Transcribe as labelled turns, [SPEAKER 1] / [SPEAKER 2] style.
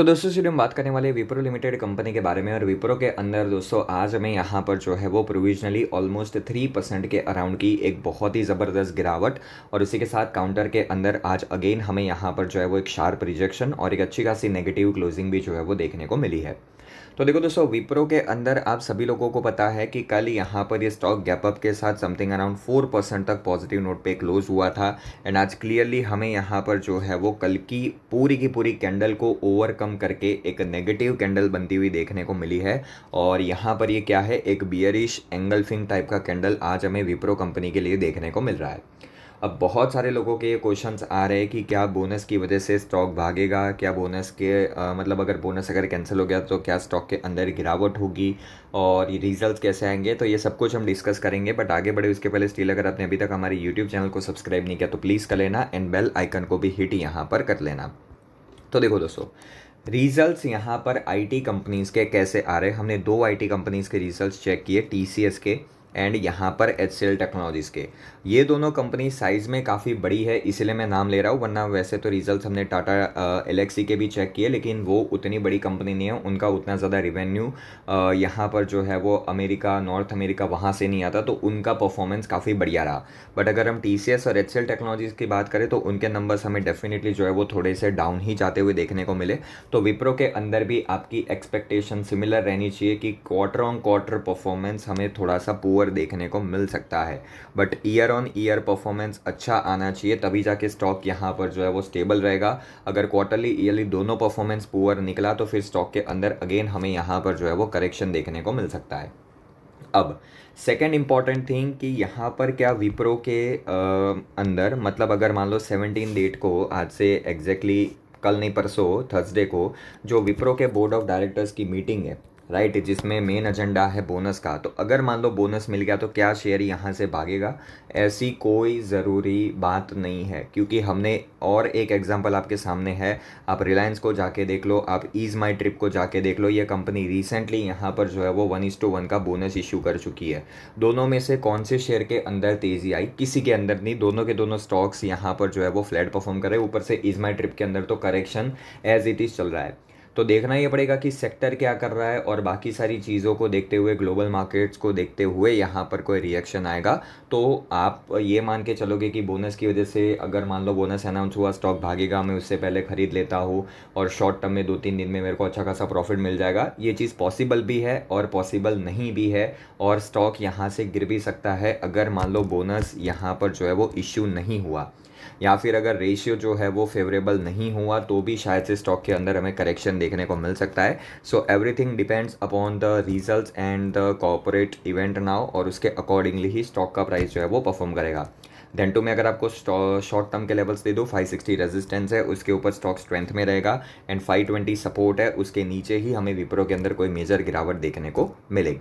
[SPEAKER 1] तो दोस्तों सीधे हम बात करने वाले विप्रो लिमिटेड कंपनी के बारे में और विप्रो के अंदर दोस्तों आज हमें यहाँ पर जो है वो प्रोविजनली ऑलमोस्ट थ्री परसेंट के अराउंड की एक बहुत ही ज़बरदस्त गिरावट और उसी के साथ काउंटर के अंदर आज अगेन हमें यहाँ पर जो है वो एक शार्प रिजेक्शन और एक अच्छी खासी नेगेटिव क्लोजिंग भी जो है वो देखने को मिली है तो देखो दोस्तों विप्रो के अंदर आप सभी लोगों को पता है कि कल यहाँ पर ये स्टॉक गैपअप के साथ समथिंग अराउंड फोर परसेंट तक पॉजिटिव नोट पे क्लोज हुआ था एंड आज क्लियरली हमें यहाँ पर जो है वो कल की पूरी की पूरी कैंडल को ओवरकम करके एक नेगेटिव कैंडल बनती हुई देखने को मिली है और यहाँ पर ये क्या है एक बियरिश एंगल्फिंग टाइप का कैंडल आज हमें विप्रो कंपनी के लिए देखने को मिल रहा है अब बहुत सारे लोगों के ये क्वेश्चंस आ रहे हैं कि क्या बोनस की वजह से स्टॉक भागेगा क्या बोनस के आ, मतलब अगर बोनस अगर कैंसिल हो गया तो क्या स्टॉक के अंदर गिरावट होगी और ये रिजल्ट कैसे आएंगे तो ये सब कुछ हम डिस्कस करेंगे बट आगे बढ़े उसके पहले स्टील अगर आपने अभी तक हमारे यूट्यूब चैनल को सब्सक्राइब नहीं किया तो प्लीज़ कर लेना एंड बेल आइकन को भी हिट यहाँ पर कर लेना तो देखो दोस्तों रिजल्ट्स यहाँ पर आईटी कंपनीज़ के कैसे आ रहे हैं हमने दो आईटी कंपनीज़ के रिजल्ट्स चेक किए टीसीएस के एंड यहाँ पर एच सी एल टेक्नोलॉजीज़ के ये दोनों कंपनी साइज़ में काफ़ी बड़ी है इसलिए मैं नाम ले रहा हूँ वरना वैसे तो रिजल्ट्स हमने टाटा एल के भी चेक किए लेकिन वो उतनी बड़ी कंपनी नहीं है उनका उतना ज़्यादा रिवेन्यू यहाँ पर जो है वो अमेरिका नॉर्थ अमेरिका वहाँ से नहीं आता तो उनका परफॉर्मेंस काफ़ी बढ़िया रहा बट अगर हम टी सी एस और एच सी एल टेक्नोलॉजीज़ की बात करें तो उनके नंबर्स हमें डेफिनेटली जो है वो थोड़े से डाउन ही जाते हुए देखने को मिले तो विप्रो के अंदर भी आपकी एक्सपेक्टेशन सिमिलर रहनी चाहिए कि क्वार्टर ऑन क्वार्टर परफॉर्मेंस हमें थोड़ा सा पुअर लोअर देखने को मिल सकता है but year on year performance अच्छा आना चाहिए तभी जाके स्टॉक यहाँ पर जो है वो स्टेबल रहेगा अगर क्वार्टरली ईयरली दोनों परफॉर्मेंस पुअर निकला तो फिर स्टॉक के अंदर अगेन हमें यहाँ पर जो है वो करेक्शन देखने को मिल सकता है अब सेकेंड इंपॉर्टेंट थिंग कि यहाँ पर क्या विप्रो के आ, अंदर मतलब अगर मान लो सेवनटीन डेट को आज से एग्जैक्टली exactly कल नहीं परसों थर्सडे को जो विप्रो के बोर्ड ऑफ डायरेक्टर्स की मीटिंग है राइट right, जिसमें मेन एजेंडा है बोनस का तो अगर मान लो बोनस मिल गया तो क्या शेयर यहाँ से भागेगा ऐसी कोई ज़रूरी बात नहीं है क्योंकि हमने और एक एग्जांपल आपके सामने है आप रिलायंस को जाके देख लो आप ईज माई ट्रिप को जाके देख लो ये कंपनी रिसेंटली यहाँ पर जो है वो वन इज टू वन का बोनस इशू कर चुकी है दोनों में से कौन से शेयर के अंदर तेज़ी आई किसी के अंदर नहीं दोनों के दोनों स्टॉक्स यहाँ पर जो है वो फ्लैट परफॉर्म करे ऊपर से ईज माई ट्रिप के अंदर तो करेक्शन एज इट इज़ चल रहा है तो देखना ये पड़ेगा कि सेक्टर क्या कर रहा है और बाकी सारी चीज़ों को देखते हुए ग्लोबल मार्केट्स को देखते हुए यहाँ पर कोई रिएक्शन आएगा तो आप ये मान के चलोगे कि बोनस की वजह से अगर मान लो बोनस अनाउंस हुआ स्टॉक भागेगा मैं उससे पहले ख़रीद लेता हूँ और शॉर्ट टर्म में दो तीन दिन में मेरे को अच्छा खासा प्रॉफिट मिल जाएगा ये चीज़ पॉसिबल भी है और पॉसिबल नहीं भी है और स्टॉक यहाँ से गिर भी सकता है अगर मान लो बोनस यहाँ पर जो है वो इश्यू नहीं हुआ या फिर अगर रेशियो जो है वो फेवरेबल नहीं हुआ तो भी शायद से स्टॉक के अंदर हमें करेक्शन देखने को मिल सकता है so everything depends upon the result and the corporate event now और उसके अकॉर्डिंगली ही स्टॉक का प्राइस जो है वो परफॉर्म करेगा देन टू में अगर आपको शॉर्ट टर्म के लेवल्स दे दो 560 रेजिस्टेंस है उसके ऊपर स्टॉक स्ट्रेंथ में रहेगा एंड 520 सपोर्ट है उसके नीचे ही हमें विप्रो के अंदर कोई मेजर गिरावट देखने को मिलेगी